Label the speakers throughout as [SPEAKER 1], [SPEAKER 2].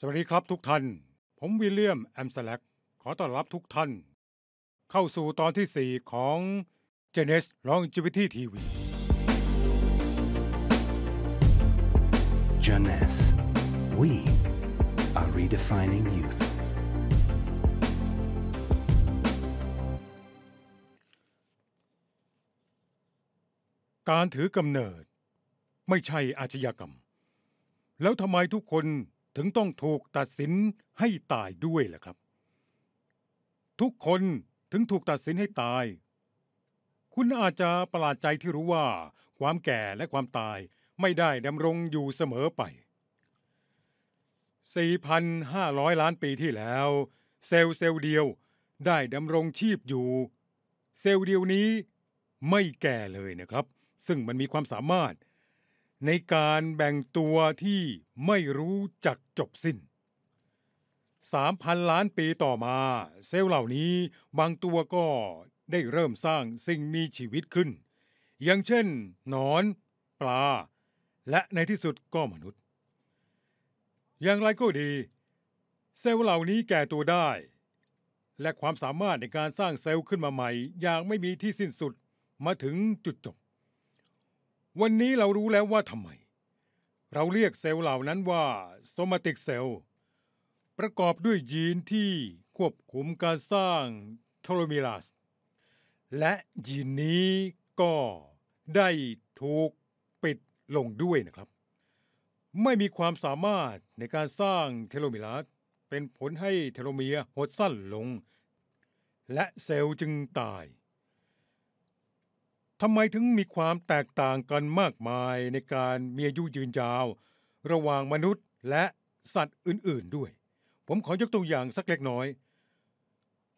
[SPEAKER 1] สวัสดีครับทุกท่าน ผมวิลเลียมแอมสลักขอต้อนรับทุกท่าน เข้าสู่ตอนที่ 4 ของ g e n e s Longevity TV g e n e s We are redefining youth การถือกำเนิด ไม่ใช่อาชญากรรม แล้วทำไมทุกคนถึงต้องถูกตัดสินให้ตายด้วยล่ะครับ ทุกคนถึงถูกตัดสินให้ตาย คุณอาจจะประหลาดใจที่รู้ว่า ความแก่และความตาย ไม่ได้ดำรงอยู่เสมอไป 4,500 ล้านปีที่แล้ว เซลล์เซลล์เดียวได้ดำรงชีพอยู่ เซลล์เดียวนี้ไม่แก่เลยนะครับ ซึ่งมันมีความสามารถในการแบ่งตัวที่ไม่รู้จักจบสิ้น3,000ล้านปีต่อมาเซลล์เหล่านี้บางตัวก็ได้เริ่มสร้างสิ่งมีชีวิตขึ้น อย่างเช่น หนอน ปลา และในที่สุดก็มนุษย์ อย่างไรก็ดี เซลล์เหล่านี้แก่ตัวได้ และความสามารถในการสร้างเซลล์ขึ้นมาใหม่อย่างไม่มีที่สิ้นสุดมาถึงจุดจบวันนี้เรารู้แล้วว่าทำไมเราเรียกเซลล์เหล่านั้นว่าโซมาติกเซลล์ประกอบด้วยยีนที่ควบคุมการสร้างโทโลเมลาสและยีนนี้ก็ได้ถูกปิดลงด้วยนะครับ ไม่มีความสามารถในการสร้างเทโลเมลาสเป็นผลให้เทโลเมียหดสั้นลง และเซลล์จึงตายทำไมถึงมีความแตกต่างกันมากมายในการมีอายุยืนยาวระหว่างมนุษย์และสัตว์อื่น ๆ ด้วย ผมขอยกตัวอย่างสักเล็กน้อย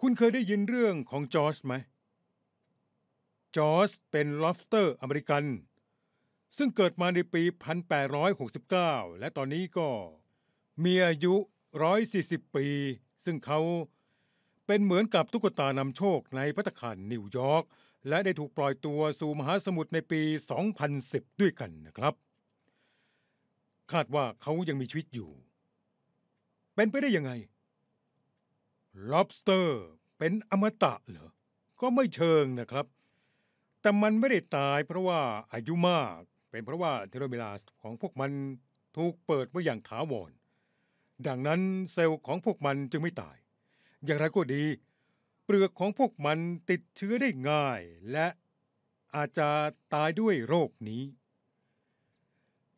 [SPEAKER 1] คุณเคยได้ยินเรื่องของจอร์จไหม จอร์จเป็นลอฟเตอร์อเมริกันซึ่งเกิดมาในปี 1869 และตอนนี้ก็มีอายุ 140 ปี ซึ่งเขาเป็นเหมือนกับตุ๊กตานำโชคในพัตคารนิวยอร์กและได้ถูกปล่อยตัวสู่มหาสมุทรในปี 2010 ด้วยกันนะครับ คาดว่าเขายังมีชีวิตอยู่ เป็นไปได้ยังไง lobster เป็นอมตะเหรอ ก็ไม่เชิงนะครับ แต่มันไม่ได้ตายเพราะว่าอายุมากเป็นเพราะว่าเทโลเมลาสของพวกมันถูกเปิดไว้อย่างถาวรดังนั้นเซลล์ของพวกมันจึงไม่ตาย อย่างไรก็ดีเปลือกของพวกมันติดเชื้อได้ง่าย และอาจจะตายด้วยโรคนี้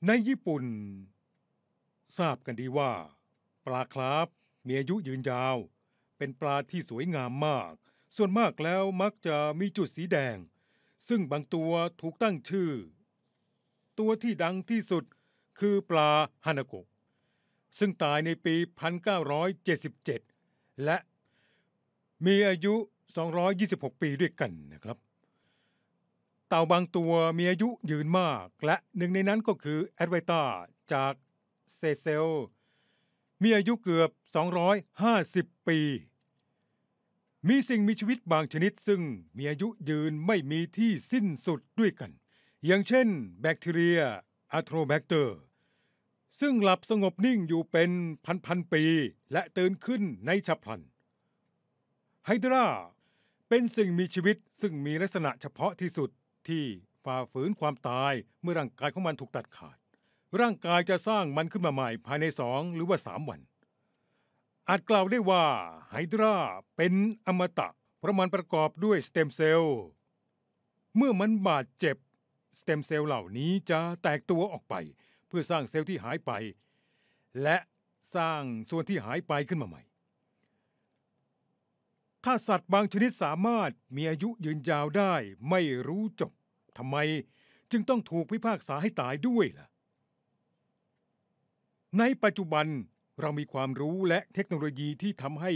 [SPEAKER 1] ในญี่ปุ่น ทราบกันดีว่า ปลาคราฟมีอายุยืนยาวเป็นปลาที่สวยงามมาก ส่วนมากแล้วมักจะมีจุดสีแดง ซึ่งบางตัวถูกตั้งชื่อ ตัวที่ดังที่สุดคือปลาฮานาโกะซึ่งตายในปี 1977 และมีอายุ 226 ปีด้วยกันนะครับ เต่าบางตัวมีอายุยืนมาก และหนึ่งในนั้นก็คือแอดไวตาจากเซเซล มีอายุเกือบ 250 ปี มีสิ่งมีชีวิตบางชนิด ซึ่งมีอายุยืนไม่มีที่สิ้นสุดด้วยกัน อย่างเช่นแบคทีเรียอะโทรแบคเตอร์ ซึ่งหลับสงบนิ่งอยู่เป็นพันพันปีและตื่นขึ้นในฉับพลันไฮดราเป็นสิ่งมีชีวิตซึ่งมีลักษณะเฉพาะที่สุดที่ฝ่าฝืนความตายเมื่อร่างกายของมันถูกตัดขาด ร่างกายจะสร้างมันขึ้นมาใหม่ภายในสองหรือว่าสามวัน อาจกล่าวได้ว่าไฮดราเป็นอมตะเพราะมันประกอบด้วยสเต็มเซลล์เมื่อมันบาดเจ็บสเต็มเซลล์เหล่านี้จะแตกตัวออกไป เพื่อสร้างเซลล์ที่หายไป และสร้างส่วนที่หายไปขึ้นมาใหม่ถ้าสัตว์บางชนิด สามารถมีอายุยืนยาวได้ไม่รู้จบทำไมจึงต้องถูกพิพากษาให้ตายด้วยล่ะ ในปัจจุบันเรามีความรู้และเทคโนโลยีที่ทำให้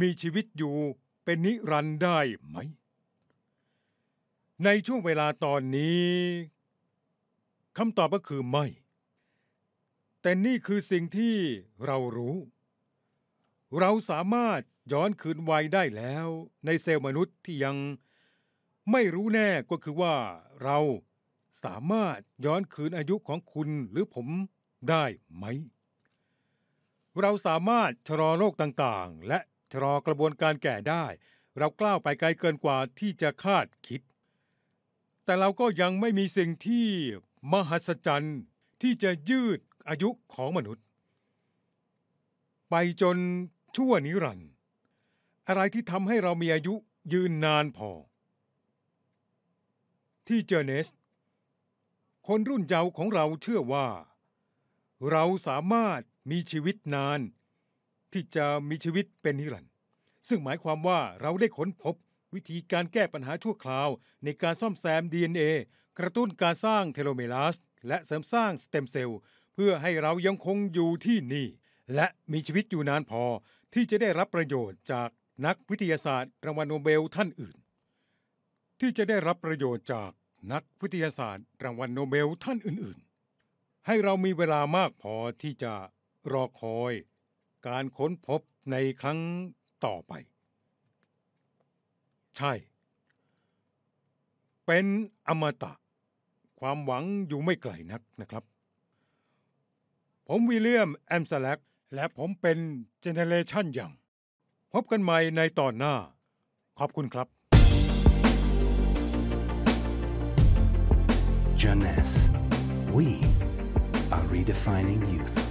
[SPEAKER 1] มีชีวิตอยู่เป็นนิรันดร์ได้ไหม ในช่วงเวลาตอนนี้คำตอบก็คือไม่ แต่นี่คือสิ่งที่เรารู้เราสามารถย้อนคืนวัยได้แล้วในเซลล์มนุษย์ที่ยังไม่รู้แน่ก็คือว่าเราสามารถย้อนคืนอายุของคุณหรือผมได้ไหม เราสามารถชะลอโรคต่าง ๆ และชะลอกระบวนการแก่ได้ เรากล้าไปไกลเกินกว่าที่จะคาดคิด แต่เราก็ยังไม่มีสิ่งที่มหัศจรรย์ที่จะยืดอายุของมนุษย์ ไปจนชั่วนิรันดร์อะไรที่ทำให้เรามีอายุยืนนานพอ ที่เจเนสคนรุ่นเยาว์ของเราเชื่อว่า เราสามารถมีชีวิตนาน ที่จะมีชีวิตเป็นนิรันดร์ซึ่งหมายความว่าเราได้ค้นพบวิธีการแก้ปัญหาชั่วคราวในการซ่อมแซม DNA กระตุ้นการสร้างเทโลเมลาสและเสริมสร้างสเต็มเซลล์เพื่อให้เรายังคงอยู่ที่นี่ และมีชีวิตอยู่นานพอที่จะได้รับประโยชน์จากนักวิทยาศาสตร์รางวัลโนเบลท่านอื่น ที่จะได้รับประโยชน์จากนักวิทยาศาสตร์รางวัลโนเบลท่านอื่น ๆ ให้เรามีเวลามากพอที่จะรอคอยการค้นพบในครั้งต่อไป ใช่ เป็นอมตะ ความหวังอยู่ไม่ไกลนักนะครับ ผมวิลเลียมแอมสแลกและผมเป็นเจเนเรชันยังพบกันใหม่ในตอนหน้า ขอบคุณครับ j e n e s s We are redefining youth.